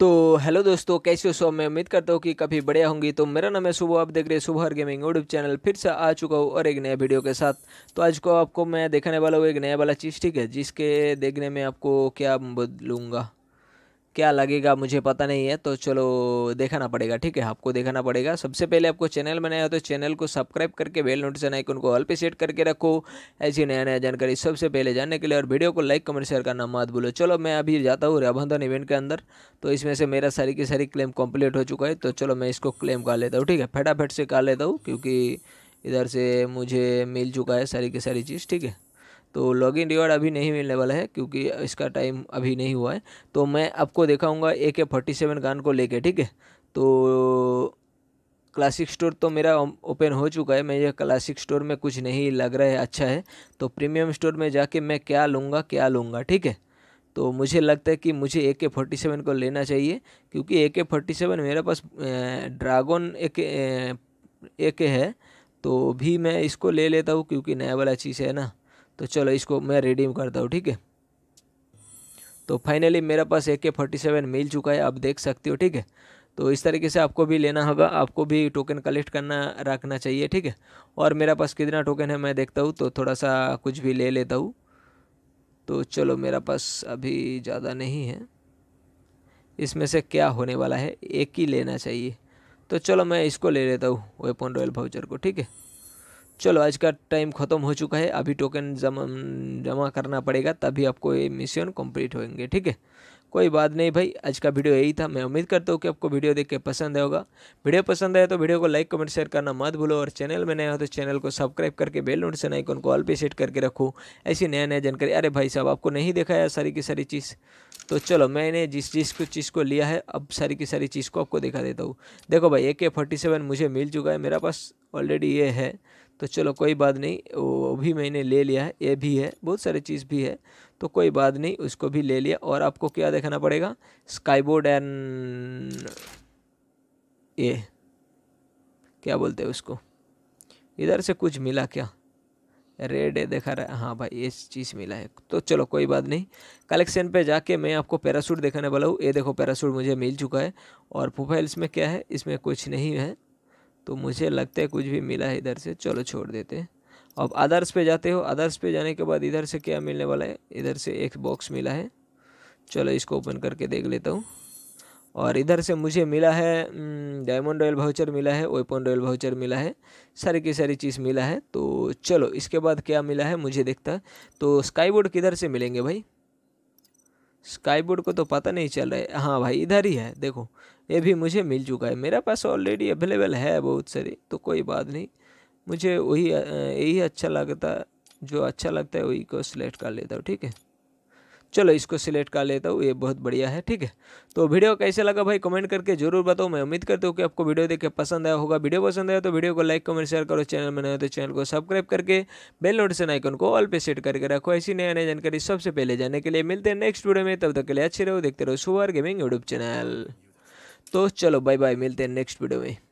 तो हेलो दोस्तों कैसे हो सो मैं उम्मीद करता हूँ कि काफ़ी बढ़िया होंगी तो मेरा नाम है सुबह आप देख रहे हैं सुबह गेमिंग यूट्यूब चैनल फिर से आ चुका हूँ और एक नया वीडियो के साथ तो आज को आपको मैं देखने वाला हूँ एक नया वाला चीज़ ठीक है जिसके देखने में आपको क्या बदलूँगा क्या लगेगा मुझे पता नहीं है तो चलो देखना पड़ेगा ठीक है आपको देखना पड़ेगा सबसे पहले आपको चैनल बनाया हो तो चैनल को सब्सक्राइब करके बेल नोटिफिकेशन आइकन को ऑल पे सेट करके रखो ऐसी नया नया जानकारी सबसे पहले जानने के लिए और वीडियो को लाइक कमेंट शेयर करना मत भूलो चलो मैं अभी जाता हूँ रेबंधन इवेंट के अंदर तो इसमें से मेरा सारी की सारी क्लेम कम्प्लीट हो चुका है तो चलो मैं इसको क्लेम कर लेता हूँ ठीक है फटाफट से कर लेता हूँ क्योंकि इधर से मुझे मिल चुका है सारी की सारी चीज़ ठीक है तो लॉगिन रिवार्ड अभी नहीं मिलने वाला है क्योंकि इसका टाइम अभी नहीं हुआ है तो मैं आपको देखाऊँगा ए के फोर्टी सेवन गान को लेके ठीक है तो क्लासिक स्टोर तो मेरा ओपन हो चुका है मैं ये क्लासिक स्टोर में कुछ नहीं लग रहा है अच्छा है तो प्रीमियम स्टोर में जाके मैं क्या लूँगा क्या लूँगा ठीक है तो मुझे लगता है कि मुझे ए के फोर्टी सेवन को लेना चाहिए क्योंकि ए के फोर्टी सेवन मेरे पास ड्रागन एक एक है तो भी मैं इसको ले लेता हूँ क्योंकि नया वाला चीज़ है ना तो चलो इसको मैं रिडीम करता हूँ ठीक है तो फाइनली मेरे पास ए के फोर्टी सेवन मिल चुका है आप देख सकते हो ठीक है तो इस तरीके से आपको भी लेना होगा आपको भी टोकन कलेक्ट करना रखना चाहिए ठीक है और मेरे पास कितना टोकन है मैं देखता हूँ तो थोड़ा सा कुछ भी ले लेता हूँ तो चलो मेरा पास अभी ज़्यादा नहीं है इसमें से क्या होने वाला है एक ही लेना चाहिए तो चलो मैं इसको ले लेता हूँ वेपन रॉयल भाउचर को ठीक है चलो आज का टाइम ख़त्म हो चुका है अभी टोकन जमा जमा करना पड़ेगा तभी आपको ये मिशन कंप्लीट होंगे ठीक है कोई बात नहीं भाई आज का वीडियो यही था मैं उम्मीद करता हूँ कि आपको वीडियो देख के पसंद आएगा वीडियो पसंद आया तो वीडियो को लाइक कमेंट शेयर करना मत भूलो और चैनल में नया हो तो चैनल को सब्सक्राइब करके बेल से आइकन को ऑल पे सेट करके रखो ऐसी नया नया जानकारी अरे भाई साहब आपको नहीं देखा है सारी की सारी चीज़ तो चलो मैंने जिस जिस को चीज़ को लिया है अब सारी की सारी चीज़ को आपको दिखा देता हूँ देखो भाई ए के मुझे मिल चुका है मेरा पास ऑलरेडी ये है तो चलो कोई बात नहीं वो भी मैंने ले लिया है ये भी है बहुत सारी चीज़ भी है तो कोई बात नहीं उसको भी ले लिया और आपको क्या देखना पड़ेगा स्काईबोर्ड एंड ये क्या बोलते हैं उसको इधर से कुछ मिला क्या रेड है देखा रहा है हाँ भाई ये चीज़ मिला है तो चलो कोई बात नहीं कलेक्शन पे जाके मैं आपको पैरासूट दिखाने वाला हूँ ये देखो पैरासूट मुझे मिल चुका है और प्रोफाइल्स में क्या है इसमें कुछ नहीं है तो मुझे लगता है कुछ भी मिला है इधर से चलो छोड़ देते हैं अब अदर्स पे जाते हो अदर्स पे जाने के बाद इधर से क्या मिलने वाला है इधर से एक बॉक्स मिला है चलो इसको ओपन करके देख लेता हूँ और इधर से मुझे मिला है डायमंड रॉयल भाउचर मिला है वेपन रॉयल भाउचर मिला है सारी की सारी चीज़ मिला है तो चलो इसके बाद क्या मिला है मुझे देखता है तो स्काई बोर्ड किधर से मिलेंगे भाई स्काईबोर्ड को तो पता नहीं चल रहा है हाँ भाई इधर ही है देखो ये भी मुझे मिल चुका है मेरे पास ऑलरेडी अवेलेबल है बहुत सारी तो कोई बात नहीं मुझे वही यही अच्छा लगता जो अच्छा लगता है वही को सिलेक्ट कर लेता हूँ ठीक है चलो इसको सिलेक्ट कर लेता हूँ ये बहुत बढ़िया है ठीक है तो वीडियो कैसे लगा भाई कमेंट करके जरूर बताओ मैं उम्मीद करता हूँ कि आपको वीडियो देखकर पसंद आया होगा वीडियो पसंद आया तो वीडियो को लाइक कमेंट शेयर करो चैनल में नए तो चैनल को सब्सक्राइब करके बेल नोटिफिकेशन आइकन को ऑल पे सेट करके रखो ऐसी नया नई जानकारी सबसे पहले जाने के लिए मिलते हैं नेक्स्ट वीडियो में तब तक के लिए अच्छे रहो देखते रहो सुवर गेमिंग यूट्यूब चैनल तो चलो बाय बाय मिलते हैं नेक्स्ट वीडियो में